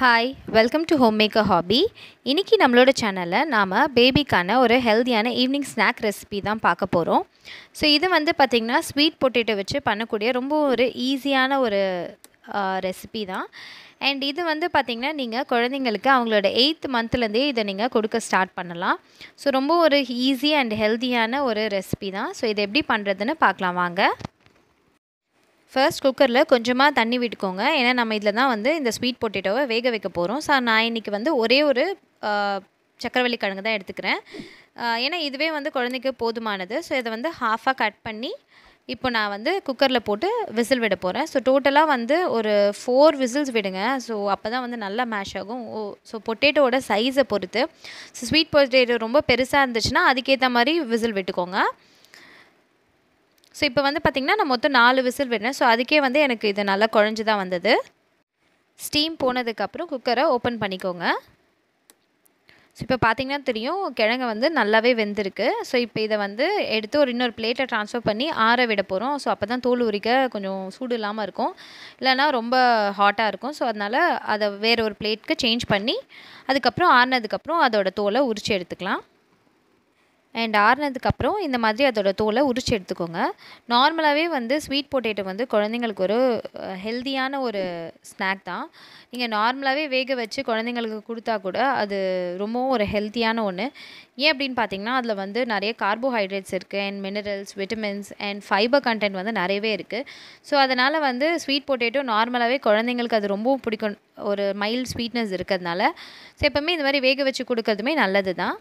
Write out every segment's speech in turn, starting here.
hi welcome to home maker hobby இன்றைக்கி நம்மளோட சேனலில் நாம் பேபிக்கான ஒரு ஹெல்த்தியான ஈவினிங் ஸ்நாக் ரெசிபி தான் பார்க்க போகிறோம் ஸோ இது வந்து பார்த்திங்கன்னா ஸ்வீட் பொட்டேட்டோ வச்சு பண்ணக்கூடிய ரொம்ப ஒரு ஈஸியான ஒரு ரெசிபி தான் அண்ட் இது வந்து பார்த்திங்கன்னா நீங்கள் குழந்தைங்களுக்கு அவங்களோட எயித்து மந்த்லேருந்தே இதை நீங்கள் கொடுக்க ஸ்டார்ட் பண்ணலாம் ஸோ ரொம்ப ஒரு ஈஸி அண்ட் ஹெல்த்தியான ஒரு ரெசிபி தான் ஸோ இதை எப்படி பண்ணுறதுன்னு பார்க்கலாம் வாங்க ஃபர்ஸ்ட் குக்கரில் கொஞ்சமாக தண்ணி விட்டுக்கோங்க ஏன்னா நம்ம இதில் தான் வந்து இந்த ஸ்வீட் பொட்டேட்டோவை வேக வைக்க போகிறோம் ஸோ நான் இன்றைக்கி வந்து ஒரே ஒரு சக்கரவள்ளி கிழங்கு தான் எடுத்துக்கிறேன் ஏன்னா இதுவே வந்து குழந்தைக்கு போதுமானது ஸோ இதை வந்து ஹாஃபாக கட் பண்ணி இப்போ நான் வந்து குக்கரில் போட்டு விசில் விட போகிறேன் ஸோ டோட்டலாக வந்து ஒரு ஃபோர் விசில்ஸ் விடுங்க ஸோ அப்போ தான் வந்து நல்லா மேஷ் ஆகும் ஓ ஸோ பொட்டேட்டோவோட சைஸை பொறுத்து ஸோ ஸ்வீட் பொட்டேட்டோ ரொம்ப பெருசாக இருந்துச்சுன்னா அதுக்கேற்ற மாதிரி விசில் விட்டுக்கோங்க ஸோ இப்போ வந்து பார்த்திங்கன்னா நான் மொத்தம் நாலு விசில் விடுறேன் ஸோ அதுக்கே வந்து எனக்கு இது நல்லா குழஞ்சி தான் வந்தது ஸ்டீம் போனதுக்கப்புறம் குக்கரை ஓப்பன் பண்ணிக்கோங்க ஸோ இப்போ பார்த்தீங்கன்னா தெரியும் கிழங்கு வந்து நல்லாவே வெந்திருக்கு ஸோ இப்போ இதை வந்து எடுத்து ஒரு இன்னொரு பிளேட்டை ட்ரான்ஸ்ஃபர் பண்ணி ஆற விட போகிறோம் ஸோ அப்போ தான் தோல் உரிக்க கொஞ்சம் சூடு இல்லாமல் இருக்கும் இல்லைனா ரொம்ப ஹாட்டாக இருக்கும் ஸோ அதனால் அதை வேறு ஒரு பிளேட்க்கு சேஞ்ச் பண்ணி அதுக்கப்புறம் ஆறுனதுக்கப்புறம் அதோடய தோலை உரித்து எடுத்துக்கலாம் அண்ட் ஆறுனதுக்கப்புறம் இந்த மாதிரி அதோடய தோலை உரித்து எடுத்துக்கோங்க நார்மலாகவே வந்து ஸ்வீட் பொட்டேட்டோ வந்து குழந்தைங்களுக்கு ஒரு ஹெல்த்தியான ஒரு ஸ்நாக் தான் நீங்கள் நார்மலாகவே வேக வச்சு குழந்தைங்களுக்கு கொடுத்தா கூட அது ரொம்பவும் ஒரு ஹெல்த்தியான ஒன்று ஏன் அப்படின்னு பார்த்தீங்கன்னா அதில் வந்து நிறைய கார்போஹைட்ரேட்ஸ் இருக்குது and minerals vitamins and fibre content வந்து நிறையவே இருக்குது ஸோ அதனால் வந்து ஸ்வீட் பொட்டேட்டோ நார்மலாகவே குழந்தைங்களுக்கு அது ரொம்பவும் பிடிக்கும் ஒரு மைல்ட் ஸ்வீட்னஸ் இருக்கிறதுனால ஸோ எப்போவுமே இந்த மாதிரி வேக வச்சு கொடுக்கறதுமே நல்லது தான்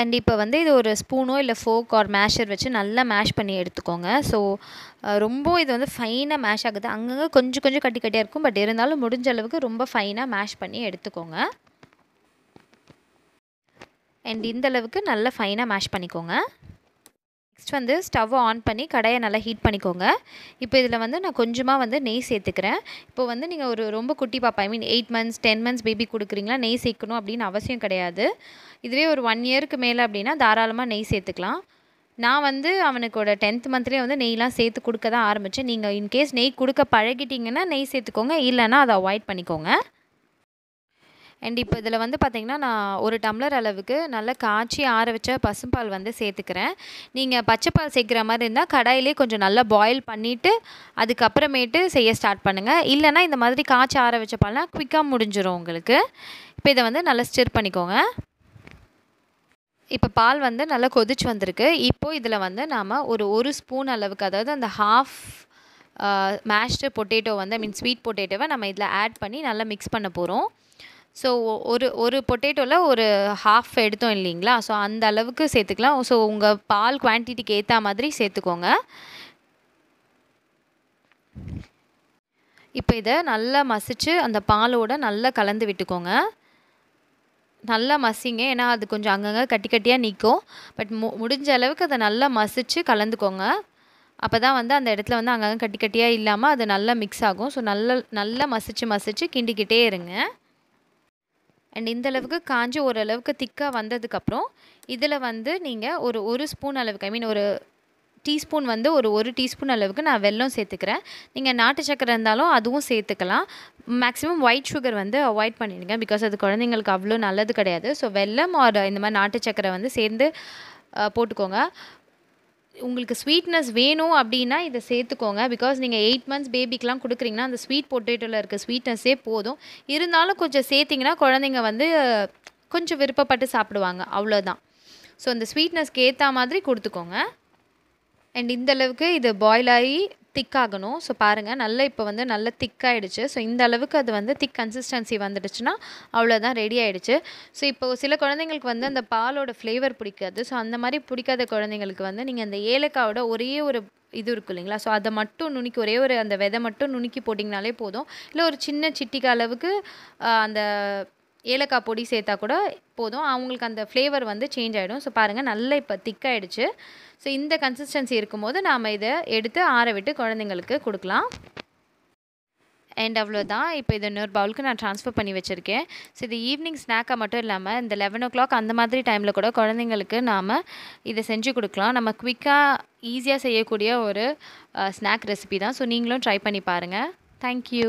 அண்ட் இப்போ வந்து இது ஒரு ஸ்பூனோ இல்லை ஃபோக் ஆர் மேஷர் வச்சு நல்லா மேஷ் பண்ணி எடுத்துக்கோங்க ஸோ ரொம்ப இது வந்து ஃபைனாக மேஷ் ஆகுது அங்கங்கே கொஞ்சம் கொஞ்சம் கட்டி கட்டியாக இருக்கும் பட் இருந்தாலும் முடிஞ்ச அளவுக்கு ரொம்ப ஃபைனாக மேஷ் பண்ணி எடுத்துக்கோங்க அண்ட் இந்தளவுக்கு நல்லா ஃபைனாக மேஷ் பண்ணிக்கோங்க நெக்ஸ்ட் வந்து ஸ்டவ்வை ஆன் பண்ணி கடையை நல்லா ஹீட் பண்ணிக்கோங்க இப்போ இதில் வந்து நான் கொஞ்சமாக வந்து நெய் சேர்த்துக்கிறேன் இப்போ வந்து நீங்கள் ஒரு ரொம்ப குட்டி பாப்பா I mean eight months ten months baby கொடுக்குறீங்களா நெய் சேர்க்கணும் அப்படின்னு அவசியம் கிடையாது இதுவே ஒரு ஒன் இயருக்கு மேலே அப்படின்னா தாராளமாக நெய் சேர்த்துக்கலாம் நான் வந்து அவனுக்கோட டென்த் மந்த்லேயே வந்து நெய்லாம் சேர்த்து கொடுக்க தான் ஆரம்பித்தேன் நீங்கள் இன்கேஸ் நெய் கொடுக்க பழகிட்டிங்கன்னா நெய் சேர்த்துக்கோங்க இல்லைன்னா அதை அவாய்ட் பண்ணிக்கோங்க அண்ட் இப்போ இதில் வந்து பார்த்திங்கன்னா நான் ஒரு டம்ளர் அளவுக்கு நல்லா காய்ச்சி ஆற வச்ச பசும்பால் வந்து சேர்த்துக்கிறேன் நீங்கள் பச்சைப்பால் சேர்க்குற மாதிரி இருந்தால் கடாயிலே கொஞ்சம் நல்லா பாயில் பண்ணிவிட்டு அதுக்கப்புறமேட்டு செய்ய ஸ்டார்ட் பண்ணுங்கள் இல்லைனா இந்த மாதிரி காய்ச்சி ஆற வச்ச பால்னால் குயிக்காக முடிஞ்சிடும் உங்களுக்கு இப்போ இதை வந்து நல்லா ஸ்டிர் பண்ணிக்கோங்க இப்போ பால் வந்து நல்லா கொதிச்சு வந்திருக்கு இப்போது இதில் வந்து நாம் ஒரு ஒரு ஸ்பூன் அளவுக்கு அதாவது அந்த ஹாஃப் மேஷ்டு பொட்டேட்டோ வந்து ஐ மீன் ஸ்வீட் பொட்டேட்டோவை நம்ம இதில் ஆட் பண்ணி நல்லா மிக்ஸ் பண்ண போகிறோம் ஸோ ஒரு ஒரு பொட்டேட்டோவில் ஒரு ஹாஃப் எடுத்தோம் இல்லைங்களா ஸோ அந்த அளவுக்கு சேர்த்துக்கலாம் ஸோ உங்கள் பால் குவான்டிட்டிக்கு ஏற்ற மாதிரி சேர்த்துக்கோங்க இப்போ இதை நல்லா மசித்து அந்த பாலோட நல்லா கலந்து விட்டுக்கோங்க நல்லா மசிங்க ஏன்னா அது கொஞ்சம் அங்கங்கே கட்டி கட்டியாக நிற்கும் பட் மு முடிஞ்ச அளவுக்கு அதை நல்லா மசித்து கலந்துக்கோங்க அப்போ தான் வந்து அந்த இடத்துல வந்து அங்கங்கே கட்டி கட்டியாக இல்லாமல் அது நல்லா மிக்ஸ் ஆகும் ஸோ நல்லா நல்லா மசித்து மசித்து கிண்டிக்கிட்டே இருங்க அண்ட் இந்தளவுக்கு காஞ்சி ஓரளவுக்கு திக்காக வந்ததுக்கப்புறம் இதில் வந்து நீங்கள் ஒரு ஒரு ஸ்பூன் அளவுக்கு ஐ மீன் ஒரு டீஸ்பூன் வந்து ஒரு ஒரு டீஸ்பூன் அளவுக்கு நான் வெல்லம் சேர்த்துக்கிறேன் நீங்கள் நாட்டு சக்கரை இருந்தாலும் அதுவும் சேர்த்துக்கலாம் மேக்ஸிமம் ஒயிட் சுகர் வந்து அவாய்ட் பண்ணிடுங்க பிகாஸ் அது குழந்தைங்களுக்கு அவ்வளோ நல்லது கிடையாது ஸோ வெல்லம் ஆர் இந்த மாதிரி நாட்டு சக்கரை வந்து சேர்ந்து போட்டுக்கோங்க உங்களுக்கு ஸ்வீட்னஸ் வேணும் அப்படின்னா இதை சேர்த்துக்கோங்க பிகாஸ் நீங்கள் எயிட் மந்த்ஸ் பேபிக்கெலாம் கொடுக்குறீங்கன்னா அந்த ஸ்வீட் பொட்டேட்டோவில் இருக்க ஸ்வீட்னஸ்ஸே போதும் இருந்தாலும் கொஞ்சம் சேர்த்திங்கன்னா குழந்தைங்க வந்து கொஞ்சம் விருப்பப்பட்டு சாப்பிடுவாங்க அவ்வளோதான் ஸோ அந்த ஸ்வீட்னஸ்க்கு ஏற்ற மாதிரி கொடுத்துக்கோங்க அண்ட் இந்தளவுக்கு இது பாயில் ஆகி திக்காகணும் ஸோ பாருங்கள் நல்ல இப்போ வந்து நல்ல திக்காகிடுச்சு ஸோ இந்த அளவுக்கு அது வந்து திக் கன்சிஸ்டன்சி வந்துடுச்சுன்னா அவ்வளோதான் ரெடி ஆகிடுச்சு ஸோ இப்போ சில குழந்தைங்களுக்கு வந்து அந்த பாலோட ஃப்ளேவர் பிடிக்காது ஸோ அந்த மாதிரி பிடிக்காத குழந்தைங்களுக்கு வந்து நீங்கள் அந்த ஏலக்காவோட ஒரே ஒரு இது இருக்கும் இல்லைங்களா ஸோ அதை மட்டும் நுணுக்கி ஒரே ஒரு அந்த விதை மட்டும் நுணுக்கி போட்டிங்கனாலே போதும் இல்லை ஒரு சின்ன சிட்டிக்கு அளவுக்கு அந்த ஏலக்காய் பொடி சேர்த்தா கூட போதும் அவங்களுக்கு அந்த ஃப்ளேவர் வந்து சேஞ்ச் ஆகிடும் ஸோ பாருங்கள் நல்லா இப்போ திக்காயிடுச்சு ஸோ இந்த கன்சிஸ்டன்சி இருக்கும்போது நாம் இதை எடுத்து ஆற விட்டு குழந்தைங்களுக்கு கொடுக்கலாம் அண்ட் அவ்வளோதான் இப்போ இது இன்னொரு பவுலுக்கு நான் ட்ரான்ஸ்ஃபர் பண்ணி வச்சுருக்கேன் ஸோ இது ஈவினிங் ஸ்நாக்காக மட்டும் இல்லாமல் இந்த லெவன் ஓ கிளாக் அந்த மாதிரி டைமில் கூட குழந்தைங்களுக்கு நாம் இதை செஞ்சு கொடுக்கலாம் நம்ம குவிக்காக ஈஸியாக செய்யக்கூடிய ஒரு ஸ்நாக் ரெசிபி தான் ஸோ நீங்களும் ட்ரை பண்ணி பாருங்கள் தேங்க்யூ